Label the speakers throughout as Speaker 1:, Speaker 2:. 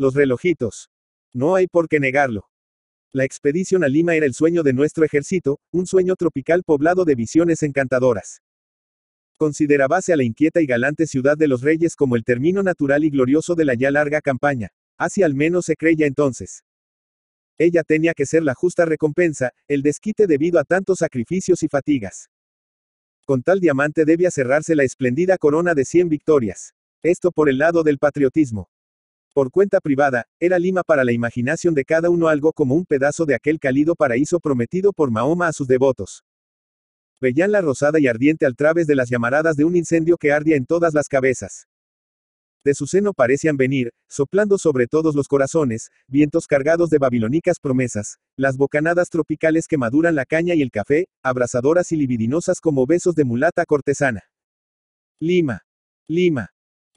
Speaker 1: Los relojitos. No hay por qué negarlo. La expedición a Lima era el sueño de nuestro ejército, un sueño tropical poblado de visiones encantadoras. Considerábase a la inquieta y galante ciudad de los reyes como el término natural y glorioso de la ya larga campaña, así al menos se creía entonces. Ella tenía que ser la justa recompensa, el desquite debido a tantos sacrificios y fatigas. Con tal diamante debía cerrarse la esplendida corona de 100 victorias. Esto por el lado del patriotismo. Por cuenta privada, era Lima para la imaginación de cada uno algo como un pedazo de aquel cálido paraíso prometido por Mahoma a sus devotos. Veían la rosada y ardiente al través de las llamaradas de un incendio que ardía en todas las cabezas. De su seno parecían venir, soplando sobre todos los corazones, vientos cargados de babilónicas promesas, las bocanadas tropicales que maduran la caña y el café, abrasadoras y libidinosas como besos de mulata cortesana. Lima. Lima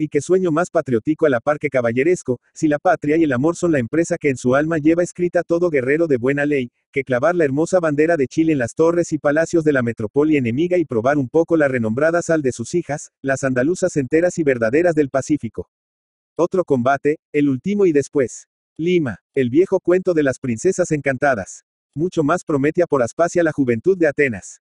Speaker 1: y qué sueño más patriótico a la par que caballeresco, si la patria y el amor son la empresa que en su alma lleva escrita todo guerrero de buena ley, que clavar la hermosa bandera de Chile en las torres y palacios de la metrópoli enemiga y probar un poco la renombrada sal de sus hijas, las andaluzas enteras y verdaderas del Pacífico. Otro combate, el último y después. Lima, el viejo cuento de las princesas encantadas. Mucho más prometía por Aspasia la juventud de Atenas.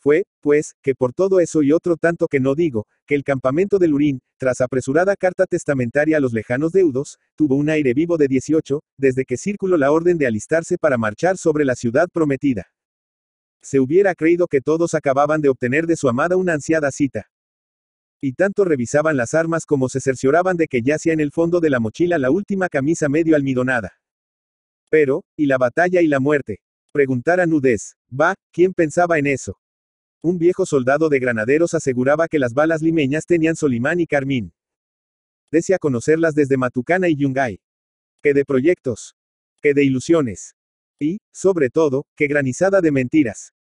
Speaker 1: Fue, pues, que por todo eso y otro tanto que no digo, que el campamento de Lurín, tras apresurada carta testamentaria a los lejanos deudos, tuvo un aire vivo de 18, desde que circuló la orden de alistarse para marchar sobre la ciudad prometida. Se hubiera creído que todos acababan de obtener de su amada una ansiada cita. Y tanto revisaban las armas como se cercioraban de que yacía en el fondo de la mochila la última camisa medio almidonada. Pero, ¿y la batalla y la muerte? Preguntara Nudez. Va, ¿quién pensaba en eso? Un viejo soldado de granaderos aseguraba que las balas limeñas tenían Solimán y Carmín. Desea conocerlas desde Matucana y Yungay. Que de proyectos. Que de ilusiones. Y, sobre todo, que granizada de mentiras.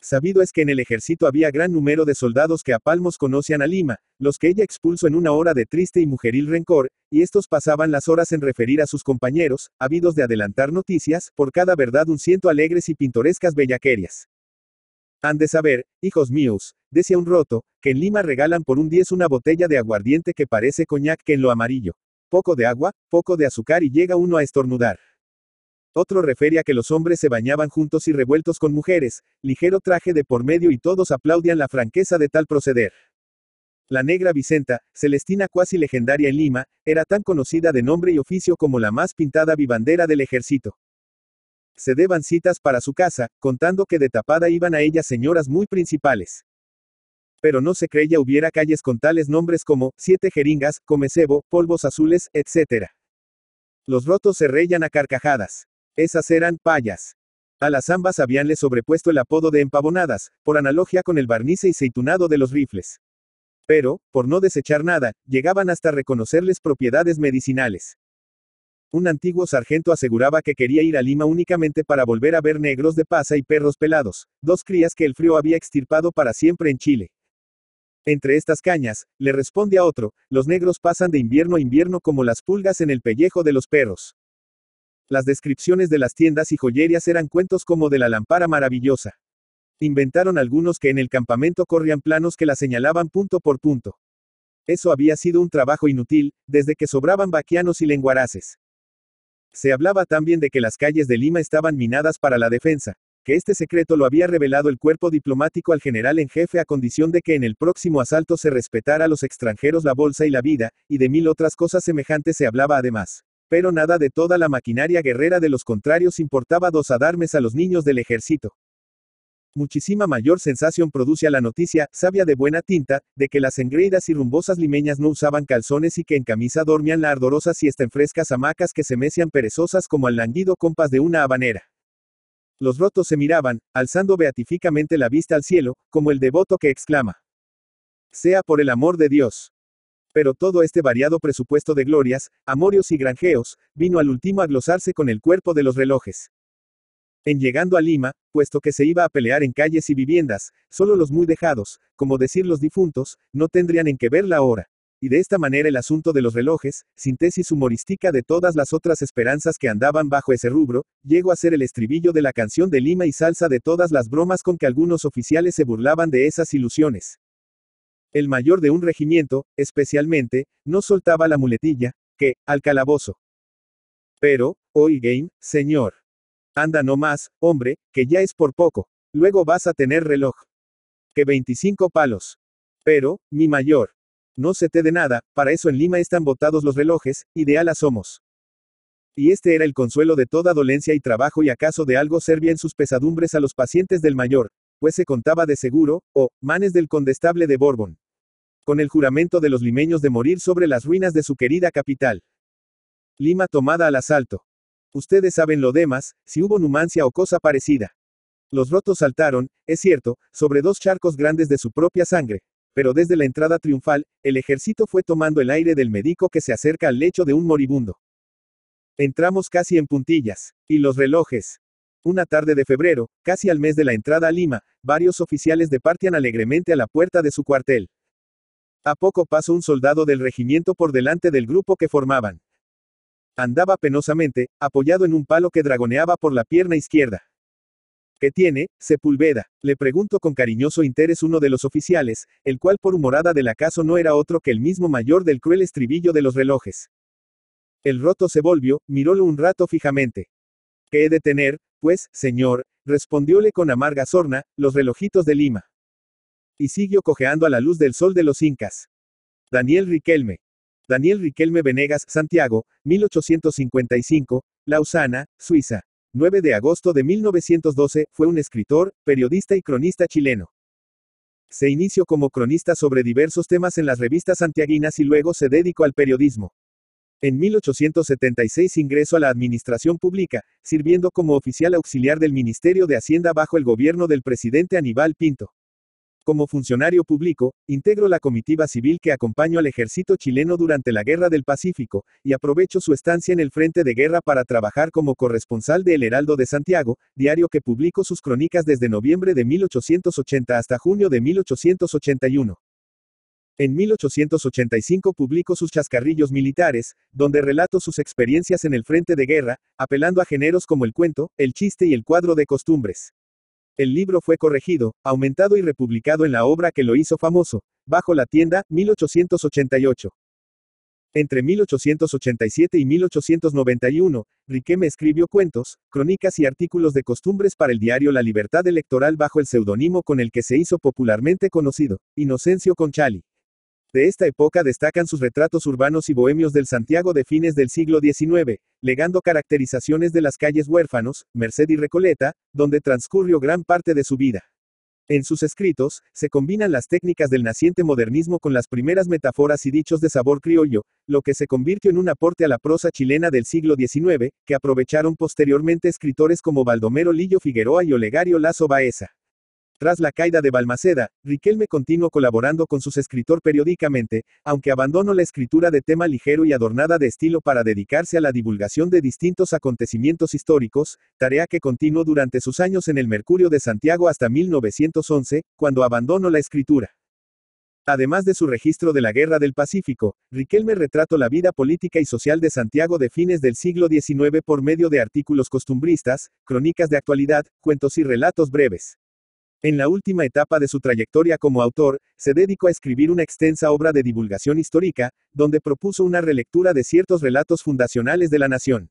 Speaker 1: Sabido es que en el ejército había gran número de soldados que a palmos conocían a Lima, los que ella expulsó en una hora de triste y mujeril rencor, y estos pasaban las horas en referir a sus compañeros, habidos de adelantar noticias, por cada verdad un ciento alegres y pintorescas bellaquerias. Han de saber, hijos míos, decía un roto, que en Lima regalan por un 10 una botella de aguardiente que parece coñac que en lo amarillo. Poco de agua, poco de azúcar y llega uno a estornudar. Otro refería que los hombres se bañaban juntos y revueltos con mujeres, ligero traje de por medio y todos aplaudían la franqueza de tal proceder. La negra Vicenta, celestina cuasi legendaria en Lima, era tan conocida de nombre y oficio como la más pintada vivandera del ejército se deban citas para su casa, contando que de tapada iban a ellas señoras muy principales. Pero no se creía hubiera calles con tales nombres como siete jeringas, comecebo, polvos azules, etc. Los rotos se reían a carcajadas. Esas eran payas. A las ambas habíanle sobrepuesto el apodo de empavonadas, por analogía con el barniz y aceitunado de los rifles. Pero, por no desechar nada, llegaban hasta reconocerles propiedades medicinales. Un antiguo sargento aseguraba que quería ir a Lima únicamente para volver a ver negros de pasa y perros pelados, dos crías que el frío había extirpado para siempre en Chile. Entre estas cañas, le responde a otro, los negros pasan de invierno a invierno como las pulgas en el pellejo de los perros. Las descripciones de las tiendas y joyerías eran cuentos como de la lámpara maravillosa. Inventaron algunos que en el campamento corrían planos que la señalaban punto por punto. Eso había sido un trabajo inútil, desde que sobraban vaquianos y lenguaraces. Se hablaba también de que las calles de Lima estaban minadas para la defensa, que este secreto lo había revelado el cuerpo diplomático al general en jefe a condición de que en el próximo asalto se respetara a los extranjeros la bolsa y la vida, y de mil otras cosas semejantes se hablaba además. Pero nada de toda la maquinaria guerrera de los contrarios importaba dos adarmes a los niños del ejército muchísima mayor sensación produce a la noticia, sabia de buena tinta, de que las engreidas y rumbosas limeñas no usaban calzones y que en camisa dormían la ardorosa siesta en frescas hamacas que se mecían perezosas como al languido compás de una habanera. Los rotos se miraban, alzando beatíficamente la vista al cielo, como el devoto que exclama. Sea por el amor de Dios. Pero todo este variado presupuesto de glorias, amorios y granjeos, vino al último a glosarse con el cuerpo de los relojes. En llegando a Lima, puesto que se iba a pelear en calles y viviendas, solo los muy dejados, como decir los difuntos, no tendrían en qué ver la hora. Y de esta manera el asunto de los relojes, síntesis humorística de todas las otras esperanzas que andaban bajo ese rubro, llegó a ser el estribillo de la canción de Lima y salsa de todas las bromas con que algunos oficiales se burlaban de esas ilusiones. El mayor de un regimiento, especialmente, no soltaba la muletilla, que, al calabozo. Pero, game, señor. Anda no más, hombre, que ya es por poco. Luego vas a tener reloj. Que 25 palos. Pero, mi mayor. No se te dé nada, para eso en Lima están botados los relojes, ideal somos. Y este era el consuelo de toda dolencia y trabajo y acaso de algo servía en sus pesadumbres a los pacientes del mayor, pues se contaba de seguro, o, manes del condestable de Borbón. Con el juramento de los limeños de morir sobre las ruinas de su querida capital. Lima tomada al asalto. Ustedes saben lo demás, si hubo Numancia o cosa parecida. Los rotos saltaron, es cierto, sobre dos charcos grandes de su propia sangre, pero desde la entrada triunfal, el ejército fue tomando el aire del médico que se acerca al lecho de un moribundo. Entramos casi en puntillas, y los relojes. Una tarde de febrero, casi al mes de la entrada a Lima, varios oficiales departían alegremente a la puerta de su cuartel. A poco pasó un soldado del regimiento por delante del grupo que formaban. Andaba penosamente, apoyado en un palo que dragoneaba por la pierna izquierda. ¿Qué tiene, Sepulveda? Le preguntó con cariñoso interés uno de los oficiales, el cual por humorada del acaso no era otro que el mismo mayor del cruel estribillo de los relojes. El roto se volvió, mirólo un rato fijamente. ¿Qué he de tener, pues, señor? respondióle con amarga sorna, los relojitos de Lima. Y siguió cojeando a la luz del sol de los incas. Daniel Riquelme. Daniel Riquelme Venegas, Santiago, 1855, Lausana, Suiza. 9 de agosto de 1912, fue un escritor, periodista y cronista chileno. Se inició como cronista sobre diversos temas en las revistas santiaguinas y luego se dedicó al periodismo. En 1876 ingresó a la administración pública, sirviendo como oficial auxiliar del Ministerio de Hacienda bajo el gobierno del presidente Aníbal Pinto. Como funcionario público, integro la comitiva civil que acompañó al ejército chileno durante la Guerra del Pacífico, y aprovecho su estancia en el frente de guerra para trabajar como corresponsal de El Heraldo de Santiago, diario que publicó sus crónicas desde noviembre de 1880 hasta junio de 1881. En 1885 publicó sus chascarrillos militares, donde relato sus experiencias en el frente de guerra, apelando a géneros como el cuento, el chiste y el cuadro de costumbres. El libro fue corregido, aumentado y republicado en la obra que lo hizo famoso, Bajo la tienda, 1888. Entre 1887 y 1891, me escribió cuentos, crónicas y artículos de costumbres para el diario La Libertad Electoral bajo el seudónimo con el que se hizo popularmente conocido, Inocencio Conchali. De esta época destacan sus retratos urbanos y bohemios del Santiago de fines del siglo XIX, legando caracterizaciones de las calles huérfanos, Merced y Recoleta, donde transcurrió gran parte de su vida. En sus escritos, se combinan las técnicas del naciente modernismo con las primeras metáforas y dichos de sabor criollo, lo que se convirtió en un aporte a la prosa chilena del siglo XIX, que aprovecharon posteriormente escritores como Baldomero Lillo Figueroa y Olegario Lazo Baeza. Tras la caída de Balmaceda, Riquelme continuó colaborando con sus escritor periódicamente, aunque abandonó la escritura de tema ligero y adornada de estilo para dedicarse a la divulgación de distintos acontecimientos históricos, tarea que continuó durante sus años en el Mercurio de Santiago hasta 1911, cuando abandonó la escritura. Además de su registro de la Guerra del Pacífico, Riquelme retrató la vida política y social de Santiago de fines del siglo XIX por medio de artículos costumbristas, crónicas de actualidad, cuentos y relatos breves. En la última etapa de su trayectoria como autor, se dedicó a escribir una extensa obra de divulgación histórica, donde propuso una relectura de ciertos relatos fundacionales de la nación.